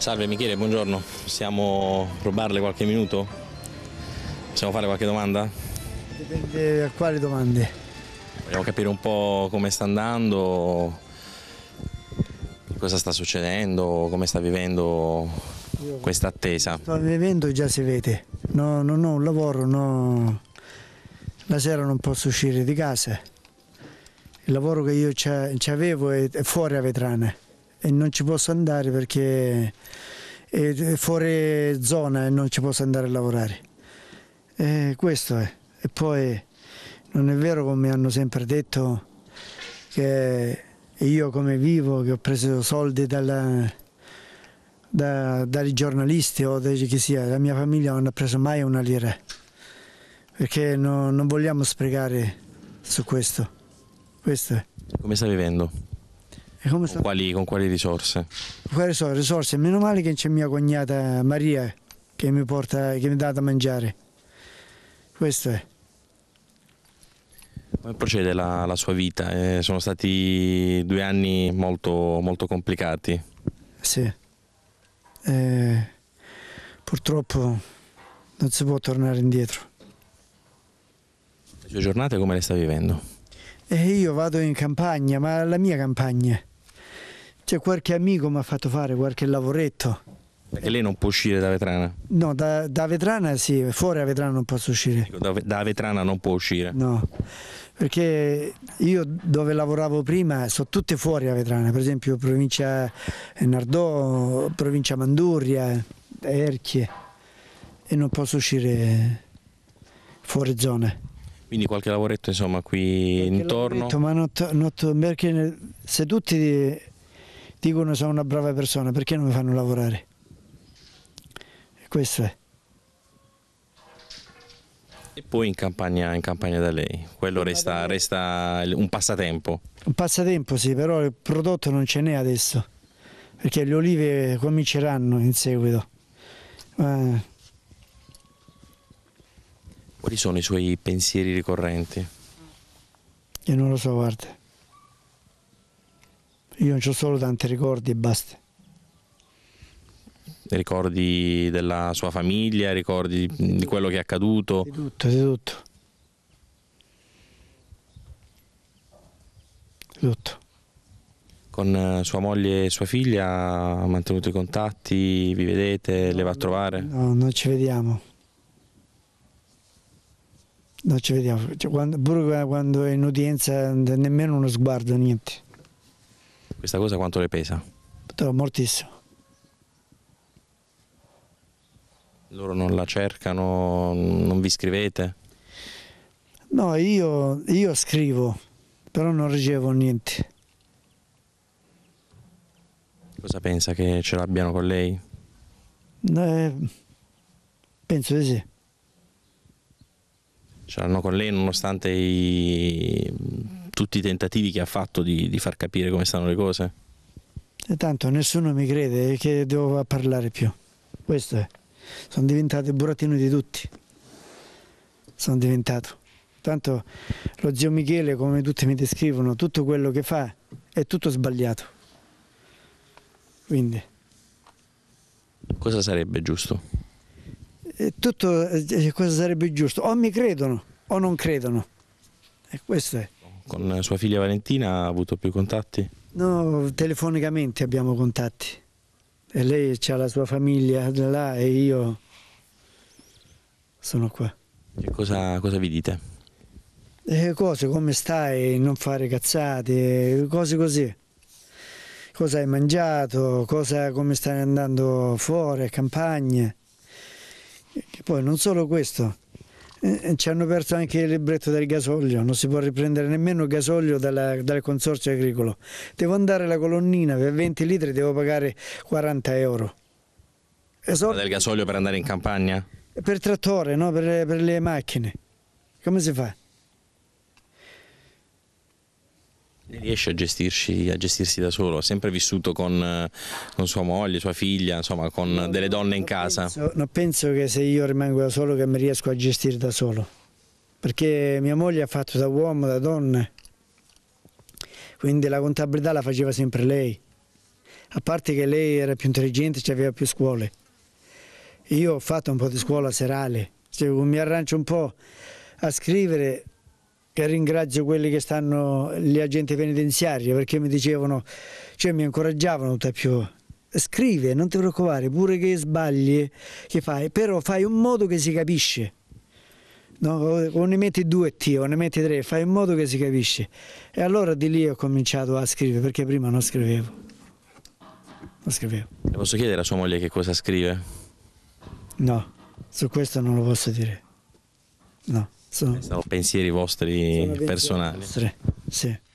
Salve Michele, buongiorno. Possiamo rubarle qualche minuto? Possiamo fare qualche domanda? Dipende da quali domande. Vogliamo capire un po' come sta andando, cosa sta succedendo, come sta vivendo questa attesa. Sto vivendo già si vede, no, non ho un lavoro, no. la sera non posso uscire di casa. Il lavoro che io avevo è fuori a Vetrane e non ci posso andare perché è fuori zona e non ci posso andare a lavorare. E questo è. E poi non è vero come hanno sempre detto che io come vivo, che ho preso soldi dalla, da, dai giornalisti o da chi sia, la mia famiglia non ha preso mai una lira, perché no, non vogliamo sprecare su questo. questo. Come stai vivendo? Con quali, con quali risorse? Con quali risorse? Meno male che c'è mia cognata Maria che mi, porta, che mi dà da mangiare. Questo è. Come procede la, la sua vita? Eh, sono stati due anni molto, molto complicati. Sì. Eh, purtroppo non si può tornare indietro. Le sue giornate come le sta vivendo? Eh, io vado in campagna, ma la mia campagna. C'è qualche amico mi ha fatto fare qualche lavoretto. Perché lei non può uscire da Vetrana? No, da, da Vetrana sì, fuori a Vetrana non posso uscire. da, da Vetrana non può uscire? No, perché io dove lavoravo prima sono tutte fuori a Vetrana, per esempio provincia Nardò, provincia Manduria, Erchie e non posso uscire fuori zona. Quindi qualche lavoretto insomma qui qualche intorno? Ma not, not, perché se tutti dicono sono una brava persona, perché non mi fanno lavorare? E questo è. E poi in campagna, in campagna da lei, quello resta, resta un passatempo? Un passatempo sì, però il prodotto non ce n'è adesso, perché le olive cominceranno in seguito. Ma... Eh. Quali sono i suoi pensieri ricorrenti? Io non lo so, guarda. Io non ho solo tanti ricordi e basta. Ricordi della sua famiglia, ricordi di quello che è accaduto? Di tutto, di tutto. Di tutto. Con eh, sua moglie e sua figlia ha mantenuto i contatti, vi vedete, le va a trovare? No, non ci vediamo non ci vediamo, cioè, quando, pure quando è in udienza nemmeno uno sguardo, niente. Questa cosa quanto le pesa? Però moltissimo. Loro non la cercano, non vi scrivete? No, io, io scrivo, però non ricevo niente. Cosa pensa che ce l'abbiano con lei? Eh, penso di sì. Ce l'hanno con lei nonostante i tutti i tentativi che ha fatto di, di far capire come stanno le cose? E eh, tanto nessuno mi crede che devo parlare più. Questo è. Sono diventato il burattino di tutti. Sono diventato. Tanto lo zio Michele, come tutti mi descrivono, tutto quello che fa è tutto sbagliato. Quindi. Cosa sarebbe giusto? Tutto eh, eh, cosa sarebbe giusto. O mi credono o non credono. E questo è. Con sua figlia Valentina ha avuto più contatti? No, telefonicamente abbiamo contatti. E lei ha la sua famiglia da là e io sono qua. Che cosa, cosa vi dite? Eh, cose come stai, non fare cazzate, cose così. Cosa hai mangiato, cosa, come stai andando fuori, campagne. E poi non solo questo, eh, ci hanno perso anche il libretto del gasolio, non si può riprendere nemmeno il gasolio dalla, dal consorzio agricolo. Devo andare alla colonnina, per 20 litri devo pagare 40 euro. Esor- eh, del gasolio per andare in campagna? Per trattore, no? per, per le macchine. Come si fa? riesce a gestirsi, a gestirsi, da solo, ha sempre vissuto con, eh, con, sua moglie, sua figlia, insomma con no, delle donne in casa. Penso, non penso che se io rimango da solo che mi riesco a gestire da solo, perché mia moglie ha fatto da uomo, da donna, quindi la contabilità la faceva sempre lei, a parte che lei era più intelligente, aveva più scuole. Io ho fatto un po' di scuola serale, cioè, mi arrancio un po' a scrivere e ringrazio quelli che stanno, gli agenti penitenziari, perché mi dicevano, cioè mi incoraggiavano tutt'è più scrive, non ti preoccupare, pure che sbagli, che fai, però fai un modo che si capisce. No? o ne metti due T o ne metti tre, fai in modo che si capisce. E allora di lì ho cominciato a scrivere, perché prima non scrivevo. Non scrivevo. Le posso chiedere a sua moglie che cosa scrive? No, su questo non lo posso dire. No sono, sono pensieri vostri sono personali. Vostri. Sì.